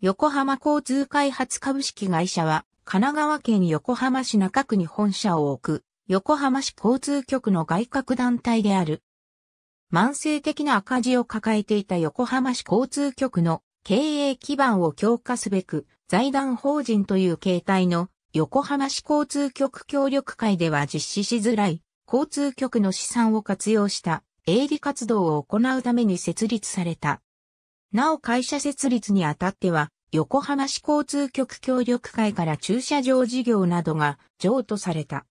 横浜交通開発株式会社は、神奈川県横浜市中区に本社を置く、横浜市交通局の外郭団体である。慢性的な赤字を抱えていた横浜市交通局の経営基盤を強化すべく、財団法人という形態の横浜市交通局協力会では実施しづらい、交通局の資産を活用した営利活動を行うために設立された。なお会社設立にあたっては、横浜市交通局協力会から駐車場事業などが譲渡された。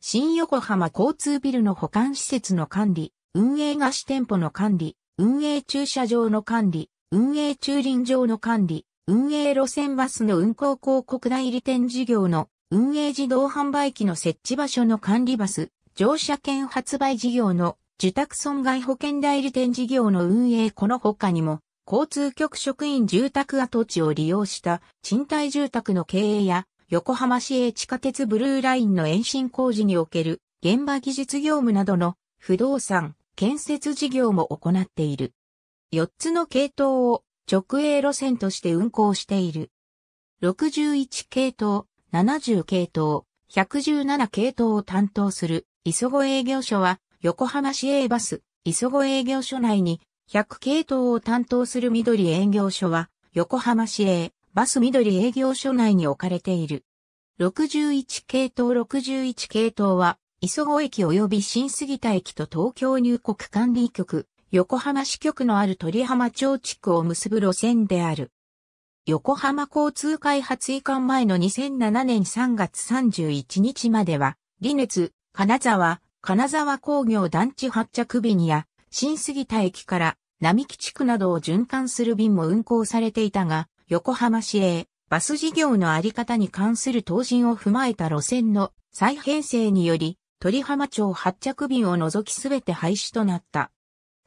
新横浜交通ビルの保管施設の管理、運営菓子店舗の管理、運営駐車場の管理、運営駐輪場の管理、運営路線バスの運行広告代理店事業の運営自動販売機の設置場所の管理バス、乗車券発売事業の受託損害保険代理店事業の運営この他にも交通局職員住宅跡地を利用した賃貸住宅の経営や横浜市営地下鉄ブルーラインの延伸工事における現場技術業務などの不動産、建設事業も行っている。4つの系統を直営路線として運行している。61系統、70系統、117系統を担当する磯子営業所は横浜市営バス磯子営業所内に100系統を担当する緑営業所は、横浜市営、バス緑営業所内に置かれている。61系統61系統は、磯子駅及び新杉田駅と東京入国管理局、横浜支局のある鳥浜町地区を結ぶ路線である。横浜交通開発移管前の2007年3月31日までは、利熱、金沢、金沢工業団地発着日にや、新杉田駅から並木地区などを循環する便も運行されていたが、横浜市営バス事業のあり方に関する答申を踏まえた路線の再編成により、鳥浜町発着便を除きすべて廃止となった。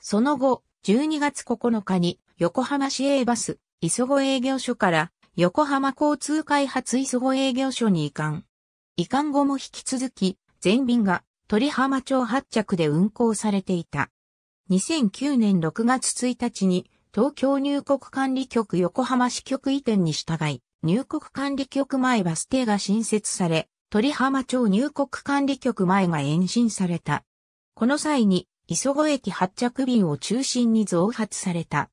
その後、12月9日に横浜市営バス、磯子営業所から横浜交通開発磯子営業所に移管。移管後も引き続き、全便が鳥浜町発着で運行されていた。2009年6月1日に東京入国管理局横浜支局移転に従い、入国管理局前バス停が新設され、鳥浜町入国管理局前が延伸された。この際に、磯子駅発着便を中心に増発された。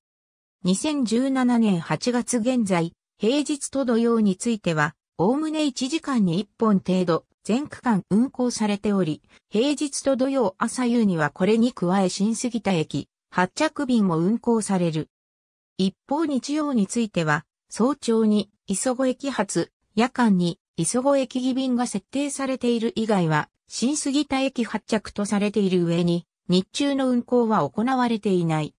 2017年8月現在、平日と土曜については、おおむね1時間に1本程度、全区間運行されており、平日と土曜朝夕にはこれに加え新杉田駅、発着便も運行される。一方日曜については、早朝に磯子駅発、夜間に磯子駅義便が設定されている以外は、新杉田駅発着とされている上に、日中の運行は行われていない。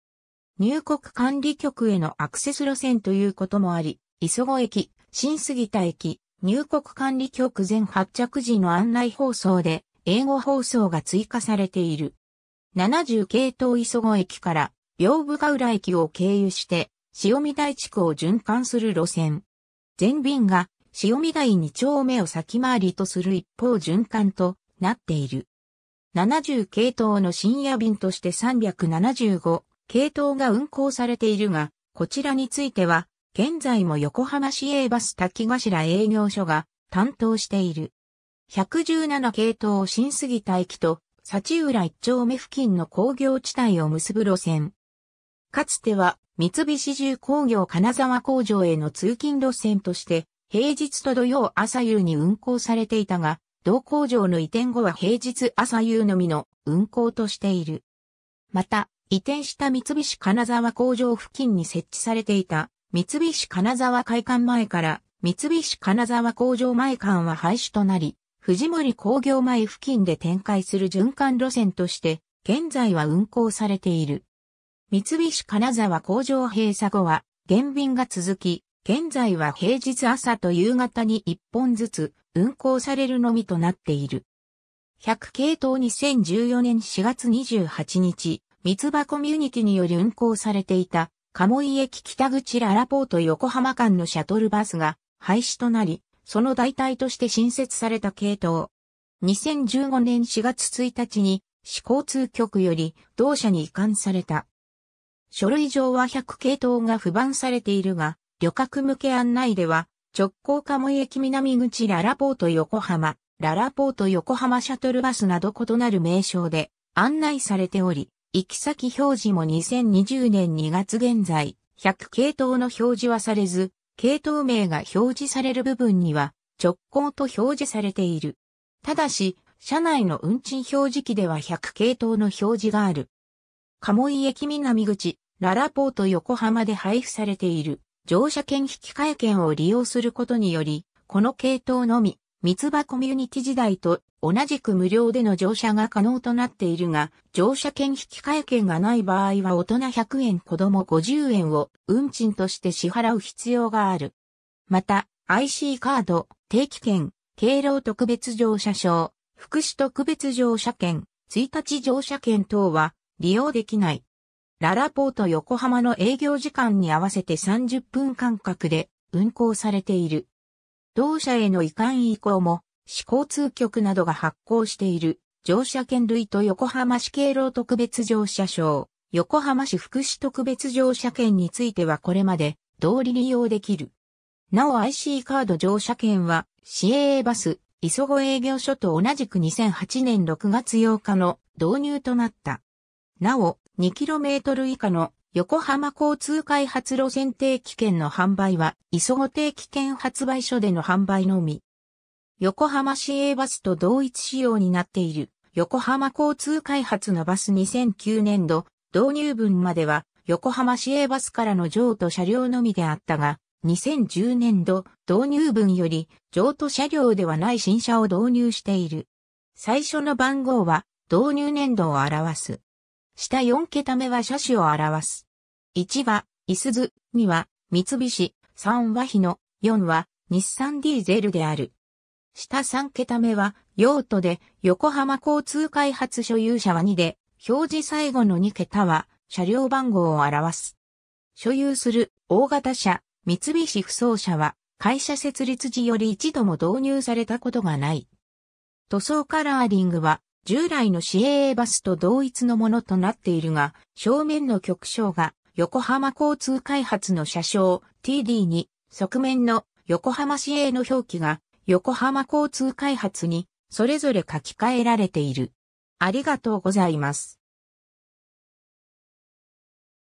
入国管理局へのアクセス路線ということもあり、磯子駅、新杉田駅、入国管理局全発着時の案内放送で、英語放送が追加されている。70系統磯子駅から、屏風ヶ浦駅を経由して、塩見台地区を循環する路線。全便が、塩見台2丁目を先回りとする一方循環となっている。70系統の深夜便として375系統が運行されているが、こちらについては、現在も横浜市営バス滝頭営業所が担当している。117系統新杉田駅と幸浦一丁目付近の工業地帯を結ぶ路線。かつては三菱重工業金沢工場への通勤路線として平日と土曜朝夕に運行されていたが、同工場の移転後は平日朝夕のみの運行としている。また、移転した三菱金沢工場付近に設置されていた三菱金沢会館前から三菱金沢工場前館は廃止となり、藤森工業前付近で展開する循環路線として、現在は運行されている。三菱金沢工場閉鎖後は、減便が続き、現在は平日朝と夕方に1本ずつ運行されるのみとなっている。100系統2014年4月28日、三つ葉コミュニティにより運行されていた鴨居駅北口ララポート横浜間のシャトルバスが廃止となり、その代替として新設された系統。2015年4月1日に、市交通局より同社に移管された。書類上は100系統が不番されているが、旅客向け案内では、直行鴨居駅南口ララポート横浜、ララポート横浜シャトルバスなど異なる名称で案内されており、行き先表示も2020年2月現在、100系統の表示はされず、系統名が表示される部分には直行と表示されている。ただし、車内の運賃表示機では100系統の表示がある。鴨井駅南口、ララポート横浜で配布されている乗車券引換券を利用することにより、この系統のみ、三つ葉コミュニティ時代と同じく無料での乗車が可能となっているが、乗車券引換券がない場合は大人100円子供50円を運賃として支払う必要がある。また、IC カード、定期券、敬老特別乗車証、福祉特別乗車券、1日乗車券等は利用できない。ララポート横浜の営業時間に合わせて30分間隔で運行されている。同社への移管以降も市交通局などが発行している乗車券類と横浜市敬老特別乗車証、横浜市福祉特別乗車券についてはこれまで通り利用できる。なお IC カード乗車券は、市営バス、磯子営業所と同じく2008年6月8日の導入となった。なお、2km 以下の横浜交通開発路線定期券の販売は、磯子定期券発売所での販売のみ。横浜市営バスと同一仕様になっている横浜交通開発のバス2009年度導入分までは横浜市営バスからの譲渡車両のみであったが、2010年度導入分より譲渡車両ではない新車を導入している。最初の番号は導入年度を表す。下4桁目は車種を表す。1は、いすず、2は、三菱、3は日野、4は、日産ディーゼルである。下3桁目は用途で横浜交通開発所有者は2で、表示最後の2桁は車両番号を表す。所有する大型車、三菱不走車は会社設立時より一度も導入されたことがない。塗装カラーリングは従来の市営バスと同一のものとなっているが、正面の局章が横浜交通開発の車掌 TD に側面の横浜市営の表記が横浜交通開発にそれぞれ書き換えられている。ありがとうございます。